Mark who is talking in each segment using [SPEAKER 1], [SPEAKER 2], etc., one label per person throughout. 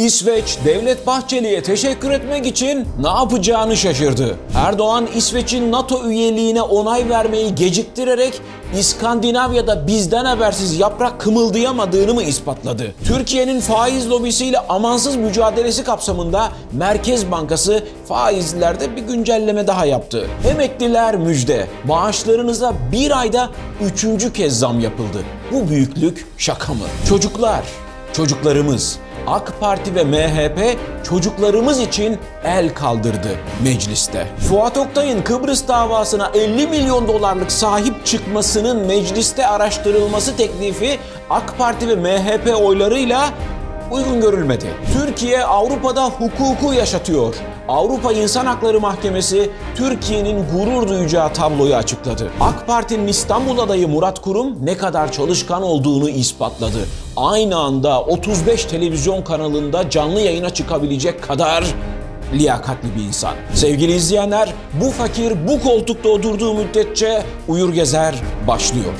[SPEAKER 1] İsveç, Devlet Bahçeli'ye teşekkür etmek için ne yapacağını şaşırdı. Erdoğan, İsveç'in NATO üyeliğine onay vermeyi geciktirerek İskandinavya'da bizden habersiz yaprak kımıldayamadığını mı ispatladı? Türkiye'nin faiz lobisiyle amansız mücadelesi kapsamında Merkez Bankası faizlerde bir güncelleme daha yaptı. Emekliler müjde, maaşlarınıza bir ayda üçüncü kez zam yapıldı. Bu büyüklük şaka mı? Çocuklar, Çocuklarımız, AK Parti ve MHP çocuklarımız için el kaldırdı mecliste. Fuat Oktay'ın Kıbrıs davasına 50 milyon dolarlık sahip çıkmasının mecliste araştırılması teklifi AK Parti ve MHP oylarıyla uygun görülmedi. Türkiye Avrupa'da hukuku yaşatıyor. Avrupa İnsan Hakları Mahkemesi Türkiye'nin gurur duyacağı tabloyu açıkladı. AK Parti'nin İstanbul adayı Murat Kurum ne kadar çalışkan olduğunu ispatladı aynı anda 35 televizyon kanalında canlı yayına çıkabilecek kadar liyakatli bir insan. Sevgili izleyenler, bu fakir bu koltukta oturduğu müddetçe uyur gezer başlıyor.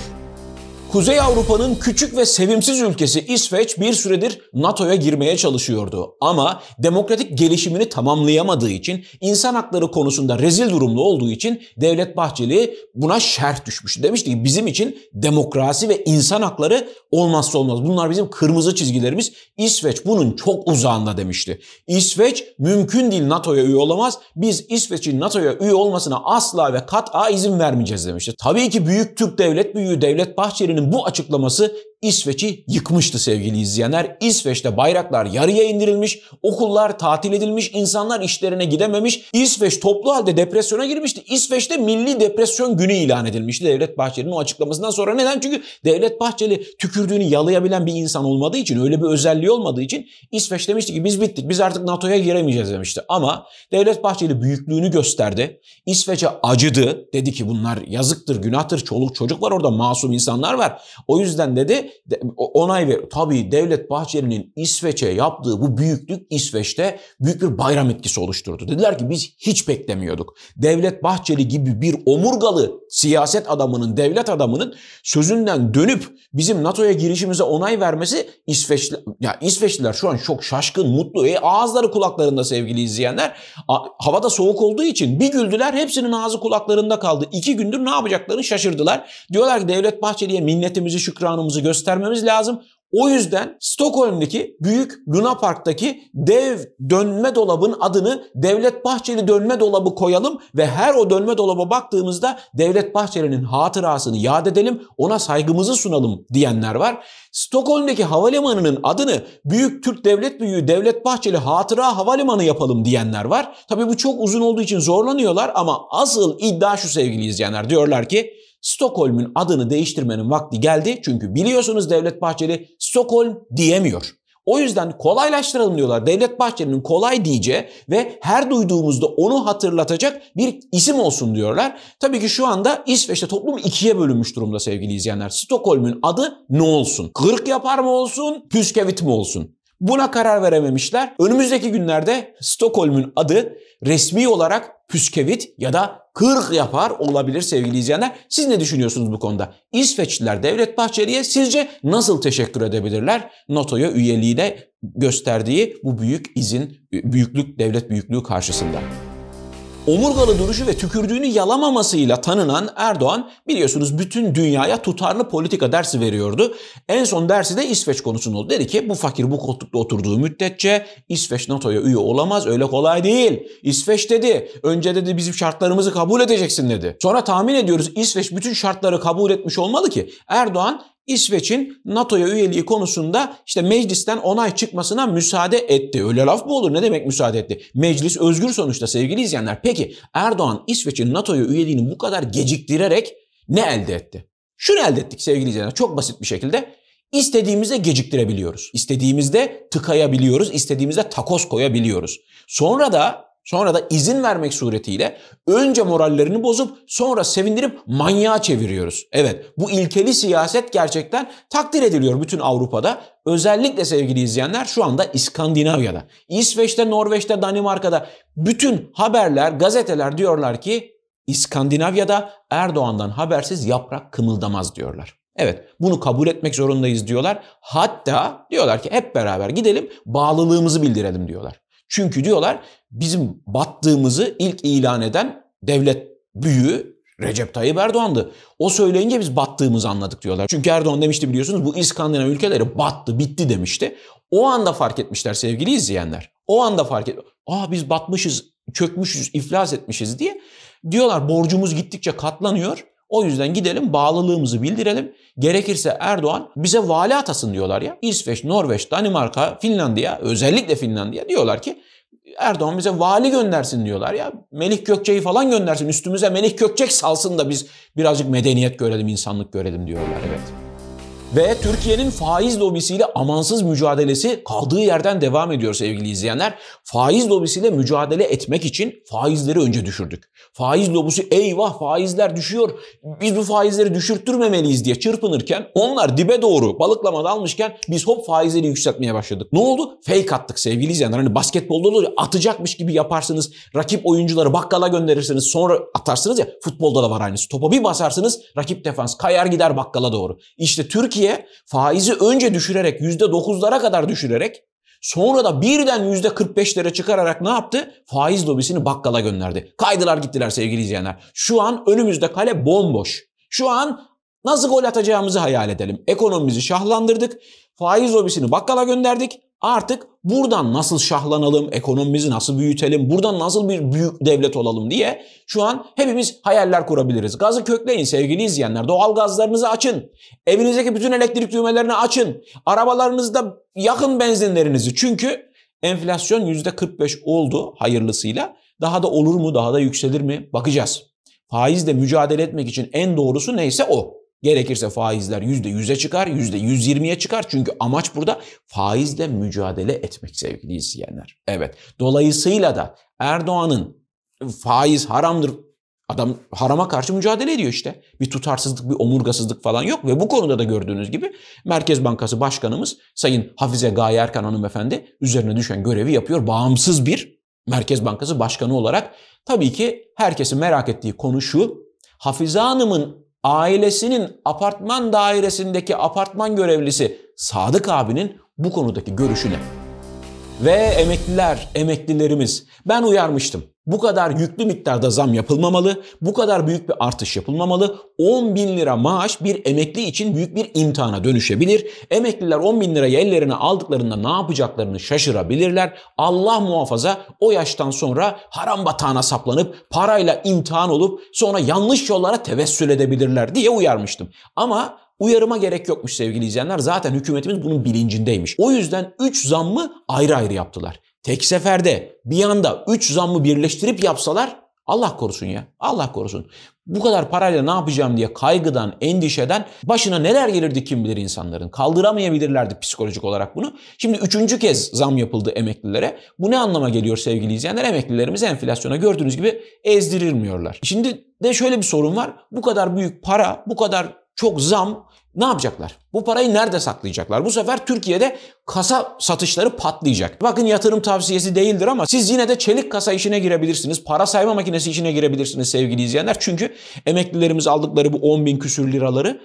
[SPEAKER 1] Kuzey Avrupa'nın küçük ve sevimsiz ülkesi İsveç bir süredir NATO'ya girmeye çalışıyordu. Ama demokratik gelişimini tamamlayamadığı için, insan hakları konusunda rezil durumlu olduğu için Devlet Bahçeli buna şerh düşmüş Demişti ki bizim için demokrasi ve insan hakları olmazsa olmaz. Bunlar bizim kırmızı çizgilerimiz. İsveç bunun çok uzağında demişti. İsveç mümkün değil NATO'ya üye olamaz. Biz İsveç'in NATO'ya üye olmasına asla ve kat'a izin vermeyeceğiz demişti. Tabii ki büyük Türk devlet büyüğü Devlet Bahçeli'nin Erdoğan'ın bu açıklaması İsveç'i yıkmıştı sevgili izleyenler. İsveç'te bayraklar yarıya indirilmiş, okullar tatil edilmiş, insanlar işlerine gidememiş. İsveç toplu halde depresyona girmişti. İsveç'te milli depresyon günü ilan edilmişti Devlet Bahçeli'nin o açıklamasından sonra. Neden? Çünkü Devlet Bahçeli tükürdüğünü yalayabilen bir insan olmadığı için, öyle bir özelliği olmadığı için İsveç demişti ki biz bittik, biz artık NATO'ya giremeyeceğiz demişti. Ama Devlet Bahçeli büyüklüğünü gösterdi. İsveç'e acıdı. Dedi ki bunlar yazıktır, günahtır, çoluk çocuk var orada, masum insanlar var var. O yüzden dedi onay ver. Tabii Devlet Bahçeli'nin İsveç'e yaptığı bu büyüklük İsveç'te büyük bir bayram etkisi oluşturdu. Dediler ki biz hiç beklemiyorduk. Devlet Bahçeli gibi bir omurgalı siyaset adamının, devlet adamının sözünden dönüp bizim NATO'ya girişimize onay vermesi İsveç ya İsveçliler şu an çok şaşkın, mutlu. E ağızları kulaklarında sevgili izleyenler. Havada soğuk olduğu için bir güldüler hepsinin ağzı kulaklarında kaldı. İki gündür ne yapacaklarını şaşırdılar. Diyorlar ki Devlet Bahçeli'ye min minnetimizi, şükranımızı göstermemiz lazım. O yüzden Stockholm'daki büyük Luna Park'taki dev dönme dolabın adını Devlet Bahçeli dönme dolabı koyalım ve her o dönme dolaba baktığımızda Devlet Bahçeli'nin hatırasını yad edelim, ona saygımızı sunalım diyenler var. Stockholm'daki havalimanının adını Büyük Türk Devlet Büyüğü Devlet Bahçeli Hatıra Havalimanı yapalım diyenler var. Tabii bu çok uzun olduğu için zorlanıyorlar ama asıl iddia şu sevgili izleyenler diyorlar ki Stockholm'ün adını değiştirmenin vakti geldi. Çünkü biliyorsunuz Devlet Bahçeli Stockholm diyemiyor. O yüzden kolaylaştıralım diyorlar. Devlet Bahçeli'nin kolay diyeceği ve her duyduğumuzda onu hatırlatacak bir isim olsun diyorlar. Tabii ki şu anda İsveç'te toplum ikiye bölünmüş durumda sevgili izleyenler. Stockholm'ün adı ne olsun? Kırk yapar mı olsun? Püskevit mi olsun? Buna karar verememişler. Önümüzdeki günlerde Stockholm'ün adı resmi olarak püskevit ya da kırk yapar olabilir sevgili izleyenler. Siz ne düşünüyorsunuz bu konuda? İsveçliler Devlet Bahçeli'ye sizce nasıl teşekkür edebilirler? NATO'ya üyeliğiyle gösterdiği bu büyük izin, büyüklük, devlet büyüklüğü karşısında omurgalı duruşu ve tükürdüğünü yalamamasıyla tanınan Erdoğan biliyorsunuz bütün dünyaya tutarlı politika dersi veriyordu. En son dersi de İsveç konusunda oldu. Dedi ki bu fakir bu koltukta oturduğu müddetçe İsveç NATO'ya üye olamaz öyle kolay değil. İsveç dedi önce dedi bizim şartlarımızı kabul edeceksin dedi. Sonra tahmin ediyoruz İsveç bütün şartları kabul etmiş olmalı ki Erdoğan İsveç'in NATO'ya üyeliği konusunda işte meclisten onay çıkmasına müsaade etti. Öyle laf mı olur? Ne demek müsaade etti? Meclis özgür sonuçta sevgili izleyenler. Peki Erdoğan İsveç'in NATO'ya üyeliğini bu kadar geciktirerek ne elde etti? Şunu elde ettik sevgili izleyenler çok basit bir şekilde. İstediğimizde geciktirebiliyoruz. İstediğimizde tıkayabiliyoruz. İstediğimizde takos koyabiliyoruz. Sonra da Sonra da izin vermek suretiyle önce morallerini bozup sonra sevindirip manyağa çeviriyoruz. Evet bu ilkeli siyaset gerçekten takdir ediliyor bütün Avrupa'da. Özellikle sevgili izleyenler şu anda İskandinavya'da. İsveç'te, Norveç'te, Danimarka'da bütün haberler, gazeteler diyorlar ki İskandinavya'da Erdoğan'dan habersiz yaprak kımıldamaz diyorlar. Evet bunu kabul etmek zorundayız diyorlar. Hatta diyorlar ki hep beraber gidelim bağlılığımızı bildirelim diyorlar. Çünkü diyorlar bizim battığımızı ilk ilan eden devlet büyüğü Recep Tayyip Erdoğan'dı. O söyleyince biz battığımızı anladık diyorlar. Çünkü Erdoğan demişti biliyorsunuz bu İskandinav ülkeleri battı bitti demişti. O anda fark etmişler sevgili izleyenler. O anda fark et. Aa biz batmışız, çökmüşüz, iflas etmişiz diye. Diyorlar borcumuz gittikçe katlanıyor. O yüzden gidelim bağlılığımızı bildirelim. Gerekirse Erdoğan bize vali atasın diyorlar ya. İsveç, Norveç, Danimarka, Finlandiya özellikle Finlandiya diyorlar ki Erdoğan bize vali göndersin diyorlar ya. Melih Gökçe'yi falan göndersin üstümüze Melih Gökçek salsın da biz birazcık medeniyet görelim, insanlık görelim diyorlar evet. Ve Türkiye'nin faiz lobisiyle amansız mücadelesi kaldığı yerden devam ediyor sevgili izleyenler. Faiz lobisiyle mücadele etmek için faizleri önce düşürdük. Faiz lobisi eyvah faizler düşüyor biz bu faizleri düşürttürmemeliyiz diye çırpınırken onlar dibe doğru balıklama almışken biz hop faizleri yükseltmeye başladık. Ne oldu? Fake attık sevgili izleyenler. Hani basketbolda olur ya atacakmış gibi yaparsınız. Rakip oyuncuları bakkala gönderirsiniz sonra atarsınız ya futbolda da var aynısı. Topa bir basarsınız rakip defans kayar gider bakkala doğru. İşte Türkiye Türkiye faizi önce düşürerek %9'lara kadar düşürerek sonra da birden %45'lere çıkararak ne yaptı? Faiz lobisini bakkala gönderdi. Kaydılar gittiler sevgili izleyenler. Şu an önümüzde kale bomboş. Şu an nasıl gol atacağımızı hayal edelim. Ekonomimizi şahlandırdık. Faiz lobisini bakkala gönderdik. Artık buradan nasıl şahlanalım, ekonomimizi nasıl büyütelim, buradan nasıl bir büyük devlet olalım diye şu an hepimiz hayaller kurabiliriz. Gazı kökleyin sevgili izleyenler. Doğal gazlarınızı açın. Evinizdeki bütün elektrik düğmelerini açın. Arabalarınızda yakın benzinlerinizi. Çünkü enflasyon %45 oldu hayırlısıyla. Daha da olur mu, daha da yükselir mi bakacağız. Faizle mücadele etmek için en doğrusu neyse o. Gerekirse faizler %100'e çıkar, %120'ye çıkar. Çünkü amaç burada faizle mücadele etmek sevgili izleyenler. Evet. Dolayısıyla da Erdoğan'ın faiz haramdır Adam harama karşı mücadele ediyor işte. Bir tutarsızlık, bir omurgasızlık falan yok ve bu konuda da gördüğünüz gibi Merkez Bankası Başkanımız Sayın Hafize Gaye Erkan hanımefendi üzerine düşen görevi yapıyor. Bağımsız bir Merkez Bankası Başkanı olarak tabii ki herkesin merak ettiği konu şu. Hafize Hanım'ın ailesinin apartman dairesindeki apartman görevlisi Sadık abinin bu konudaki görüşüne. Ve emekliler, emeklilerimiz ben uyarmıştım. Bu kadar yüklü miktarda zam yapılmamalı, bu kadar büyük bir artış yapılmamalı. 10 bin lira maaş bir emekli için büyük bir imtihana dönüşebilir. Emekliler 10 bin lirayı ellerine aldıklarında ne yapacaklarını şaşırabilirler. Allah muhafaza o yaştan sonra haram batağına saplanıp parayla imtihan olup sonra yanlış yollara tevessül edebilirler diye uyarmıştım. Ama Uyarıma gerek yokmuş sevgili izleyenler. Zaten hükümetimiz bunun bilincindeymiş. O yüzden 3 zammı ayrı ayrı yaptılar. Tek seferde bir anda 3 zammı birleştirip yapsalar Allah korusun ya. Allah korusun. Bu kadar parayla ne yapacağım diye kaygıdan, endişeden başına neler gelirdi kim bilir insanların. Kaldıramayabilirlerdi psikolojik olarak bunu. Şimdi üçüncü kez zam yapıldı emeklilere. Bu ne anlama geliyor sevgili izleyenler? Emeklilerimiz enflasyona gördüğünüz gibi ezdirilmiyorlar. Şimdi de şöyle bir sorun var. Bu kadar büyük para, bu kadar çok zam ne yapacaklar? Bu parayı nerede saklayacaklar? Bu sefer Türkiye'de kasa satışları patlayacak. Bakın yatırım tavsiyesi değildir ama siz yine de çelik kasa işine girebilirsiniz. Para sayma makinesi işine girebilirsiniz sevgili izleyenler. Çünkü emeklilerimiz aldıkları bu 10 bin küsür liraları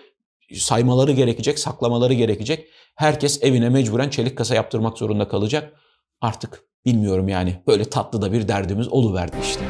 [SPEAKER 1] saymaları gerekecek, saklamaları gerekecek. Herkes evine mecburen çelik kasa yaptırmak zorunda kalacak. Artık bilmiyorum yani böyle tatlı da bir derdimiz oluverdi işte.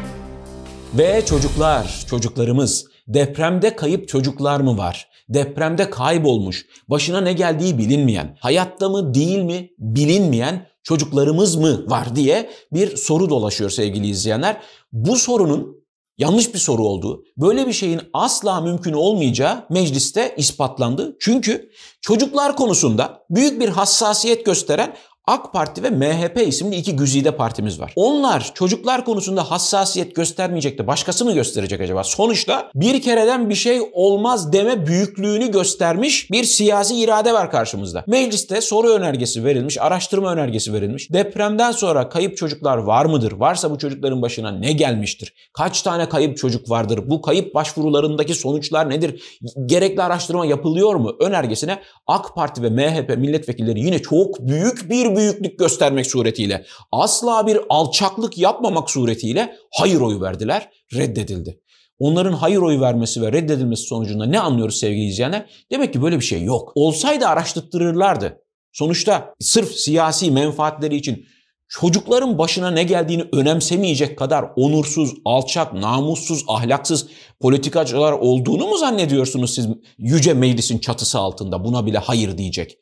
[SPEAKER 1] Ve çocuklar, çocuklarımız depremde kayıp çocuklar mı var? depremde kaybolmuş, başına ne geldiği bilinmeyen, hayatta mı değil mi bilinmeyen çocuklarımız mı var diye bir soru dolaşıyor sevgili izleyenler. Bu sorunun yanlış bir soru olduğu, böyle bir şeyin asla mümkün olmayacağı mecliste ispatlandı. Çünkü çocuklar konusunda büyük bir hassasiyet gösteren AK Parti ve MHP isimli iki güzide partimiz var. Onlar çocuklar konusunda hassasiyet göstermeyecek de başkası mı gösterecek acaba? Sonuçta bir kereden bir şey olmaz deme büyüklüğünü göstermiş bir siyasi irade var karşımızda. Mecliste soru önergesi verilmiş, araştırma önergesi verilmiş. Depremden sonra kayıp çocuklar var mıdır? Varsa bu çocukların başına ne gelmiştir? Kaç tane kayıp çocuk vardır? Bu kayıp başvurularındaki sonuçlar nedir? Gerekli araştırma yapılıyor mu? Önergesine AK Parti ve MHP milletvekilleri yine çok büyük bir büyüklük göstermek suretiyle, asla bir alçaklık yapmamak suretiyle hayır oyu verdiler, reddedildi. Onların hayır oyu vermesi ve reddedilmesi sonucunda ne anlıyoruz sevgili izleyenler? Demek ki böyle bir şey yok. Olsaydı araştırtırlardı. Sonuçta sırf siyasi menfaatleri için çocukların başına ne geldiğini önemsemeyecek kadar onursuz, alçak, namussuz, ahlaksız politikacılar olduğunu mu zannediyorsunuz siz yüce meclisin çatısı altında buna bile hayır diyecek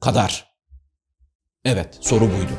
[SPEAKER 1] kadar Evet, soru buydu.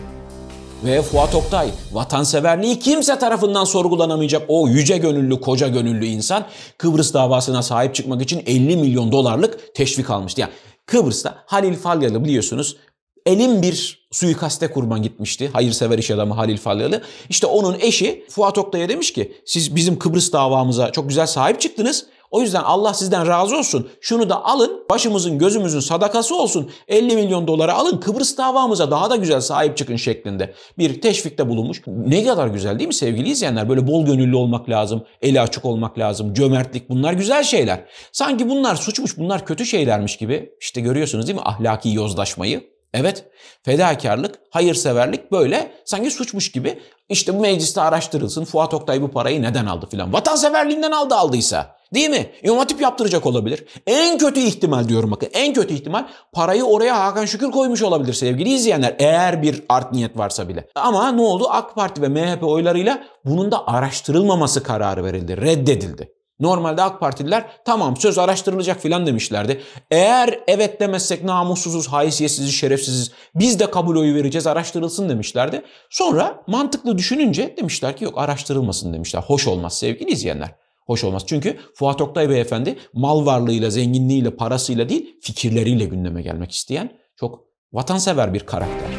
[SPEAKER 1] Ve Fuat Oktay, vatanseverliği kimse tarafından sorgulanamayacak o yüce gönüllü, koca gönüllü insan Kıbrıs davasına sahip çıkmak için 50 milyon dolarlık teşvik almıştı. Yani Kıbrıs'ta Halil Falyalı biliyorsunuz elin bir suikaste kurban gitmişti. Hayırsever iş adamı Halil Falyalı. İşte onun eşi Fuat Oktay'a demiş ki siz bizim Kıbrıs davamıza çok güzel sahip çıktınız o yüzden Allah sizden razı olsun. Şunu da alın. Başımızın gözümüzün sadakası olsun. 50 milyon dolara alın. Kıbrıs davamıza daha da güzel sahip çıkın şeklinde bir teşvikte bulunmuş. Ne kadar güzel değil mi sevgili izleyenler? Böyle bol gönüllü olmak lazım. Eli açık olmak lazım. Cömertlik bunlar güzel şeyler. Sanki bunlar suçmuş, bunlar kötü şeylermiş gibi. İşte görüyorsunuz değil mi ahlaki yozlaşmayı? Evet, fedakarlık, hayırseverlik böyle sanki suçmuş gibi. İşte bu mecliste araştırılsın. Fuat Oktay bu parayı neden aldı filan. Vatanseverliğinden aldı aldıysa. Değil mi? İmam Hatip yaptıracak olabilir. En kötü ihtimal diyorum bakın. En kötü ihtimal parayı oraya Hakan Şükür koymuş olabilir sevgili izleyenler. Eğer bir art niyet varsa bile. Ama ne oldu? AK Parti ve MHP oylarıyla bunun da araştırılmaması kararı verildi. Reddedildi. Normalde AK Partililer tamam söz araştırılacak filan demişlerdi. Eğer evet demezsek namussuzuz, haysiyetsiziz, şerefsiziz biz de kabul oyu vereceğiz araştırılsın demişlerdi. Sonra mantıklı düşününce demişler ki yok araştırılmasın demişler. Hoş olmaz sevgili izleyenler hoş olmaz. Çünkü Fuat Oktay Beyefendi mal varlığıyla, zenginliğiyle, parasıyla değil fikirleriyle gündeme gelmek isteyen çok vatansever bir karakter.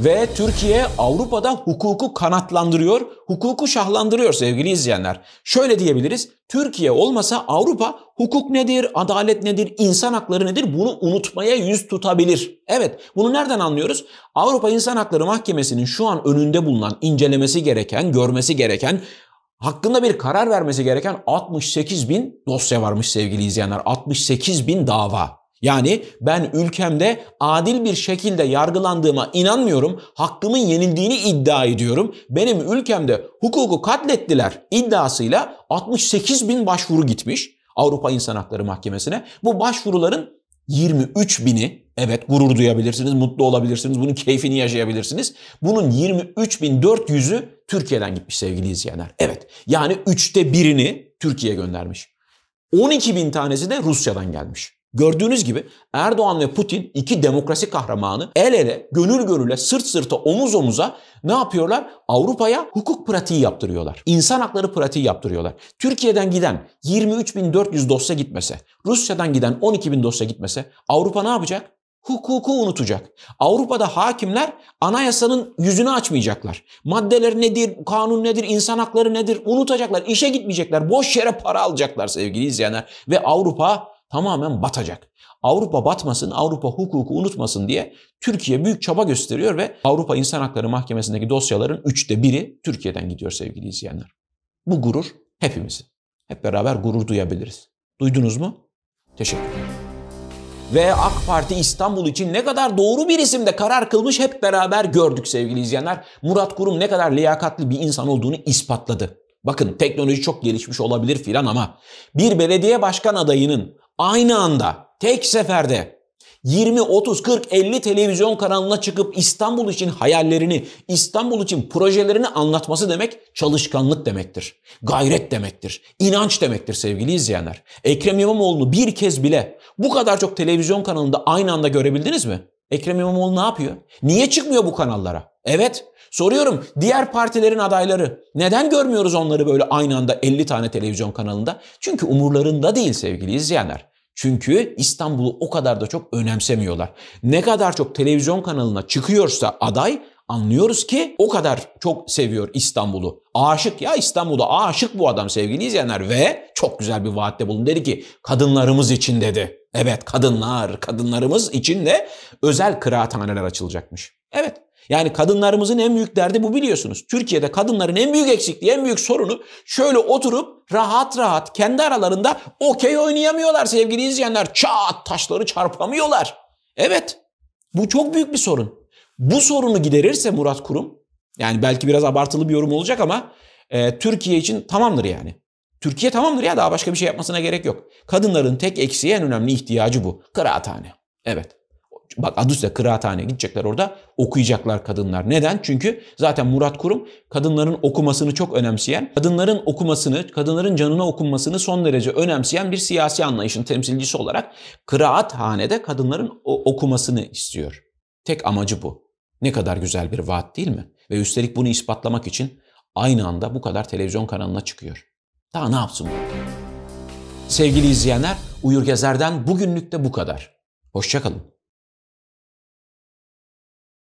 [SPEAKER 1] Ve Türkiye Avrupa'da hukuku kanatlandırıyor, hukuku şahlandırıyor sevgili izleyenler. Şöyle diyebiliriz, Türkiye olmasa Avrupa hukuk nedir, adalet nedir, insan hakları nedir bunu unutmaya yüz tutabilir. Evet, bunu nereden anlıyoruz? Avrupa İnsan Hakları Mahkemesi'nin şu an önünde bulunan, incelemesi gereken, görmesi gereken hakkında bir karar vermesi gereken 68 bin dosya varmış sevgili izleyenler. 68 bin dava. Yani ben ülkemde adil bir şekilde yargılandığıma inanmıyorum. Hakkımın yenildiğini iddia ediyorum. Benim ülkemde hukuku katlettiler iddiasıyla 68 bin başvuru gitmiş Avrupa İnsan Hakları Mahkemesi'ne. Bu başvuruların 23 bini evet gurur duyabilirsiniz, mutlu olabilirsiniz, bunun keyfini yaşayabilirsiniz. Bunun 23.400'ü Türkiye'den gitmiş sevgili izleyenler. Evet yani üçte birini Türkiye göndermiş. 12 bin tanesi de Rusya'dan gelmiş. Gördüğünüz gibi Erdoğan ve Putin iki demokrasi kahramanı el ele, gönül gönüle, sırt sırta, omuz omuza ne yapıyorlar? Avrupa'ya hukuk pratiği yaptırıyorlar. İnsan hakları pratiği yaptırıyorlar. Türkiye'den giden 23.400 dosya gitmese, Rusya'dan giden 12.000 dosya gitmese Avrupa ne yapacak? hukuku unutacak. Avrupa'da hakimler anayasanın yüzünü açmayacaklar. Maddeler nedir, kanun nedir, insan hakları nedir unutacaklar. İşe gitmeyecekler. Boş yere para alacaklar sevgili izleyenler. Ve Avrupa tamamen batacak. Avrupa batmasın, Avrupa hukuku unutmasın diye Türkiye büyük çaba gösteriyor ve Avrupa İnsan Hakları Mahkemesi'ndeki dosyaların üçte biri Türkiye'den gidiyor sevgili izleyenler. Bu gurur hepimizin. Hep beraber gurur duyabiliriz. Duydunuz mu? Teşekkür ederim ve AK Parti İstanbul için ne kadar doğru bir isimde karar kılmış hep beraber gördük sevgili izleyenler. Murat Kurum ne kadar liyakatli bir insan olduğunu ispatladı. Bakın teknoloji çok gelişmiş olabilir filan ama bir belediye başkan adayının aynı anda tek seferde 20, 30, 40, 50 televizyon kanalına çıkıp İstanbul için hayallerini, İstanbul için projelerini anlatması demek çalışkanlık demektir. Gayret demektir. inanç demektir sevgili izleyenler. Ekrem İmamoğlu'nu bir kez bile bu kadar çok televizyon kanalında aynı anda görebildiniz mi? Ekrem İmamoğlu ne yapıyor? Niye çıkmıyor bu kanallara? Evet, soruyorum diğer partilerin adayları neden görmüyoruz onları böyle aynı anda 50 tane televizyon kanalında? Çünkü umurlarında değil sevgili izleyenler. Çünkü İstanbul'u o kadar da çok önemsemiyorlar. Ne kadar çok televizyon kanalına çıkıyorsa aday anlıyoruz ki o kadar çok seviyor İstanbul'u. Aşık ya İstanbul'a aşık bu adam sevgili izleyenler ve çok güzel bir vaatte bulun. Dedi ki kadınlarımız için dedi. Evet kadınlar, kadınlarımız için de özel kıraathaneler açılacakmış. Evet yani kadınlarımızın en büyük derdi bu biliyorsunuz. Türkiye'de kadınların en büyük eksikliği, en büyük sorunu şöyle oturup rahat rahat kendi aralarında okey oynayamıyorlar sevgili izleyenler. Çat taşları çarpamıyorlar. Evet bu çok büyük bir sorun. Bu sorunu giderirse Murat Kurum, yani belki biraz abartılı bir yorum olacak ama e, Türkiye için tamamdır yani. Türkiye tamamdır ya daha başka bir şey yapmasına gerek yok. Kadınların tek eksiği en önemli ihtiyacı bu. Kıraathane. Evet. Bak adı üstüne kıraathaneye gidecekler orada okuyacaklar kadınlar. Neden? Çünkü zaten Murat Kurum kadınların okumasını çok önemseyen, kadınların okumasını, kadınların canına okunmasını son derece önemseyen bir siyasi anlayışın temsilcisi olarak kıraathanede kadınların okumasını istiyor. Tek amacı bu. Ne kadar güzel bir vaat değil mi? Ve üstelik bunu ispatlamak için aynı anda bu kadar televizyon kanalına çıkıyor. Daha ne yapsın bu? Sevgili izleyenler, Uyur Gezer'den bugünlük de bu kadar. Hoşçakalın.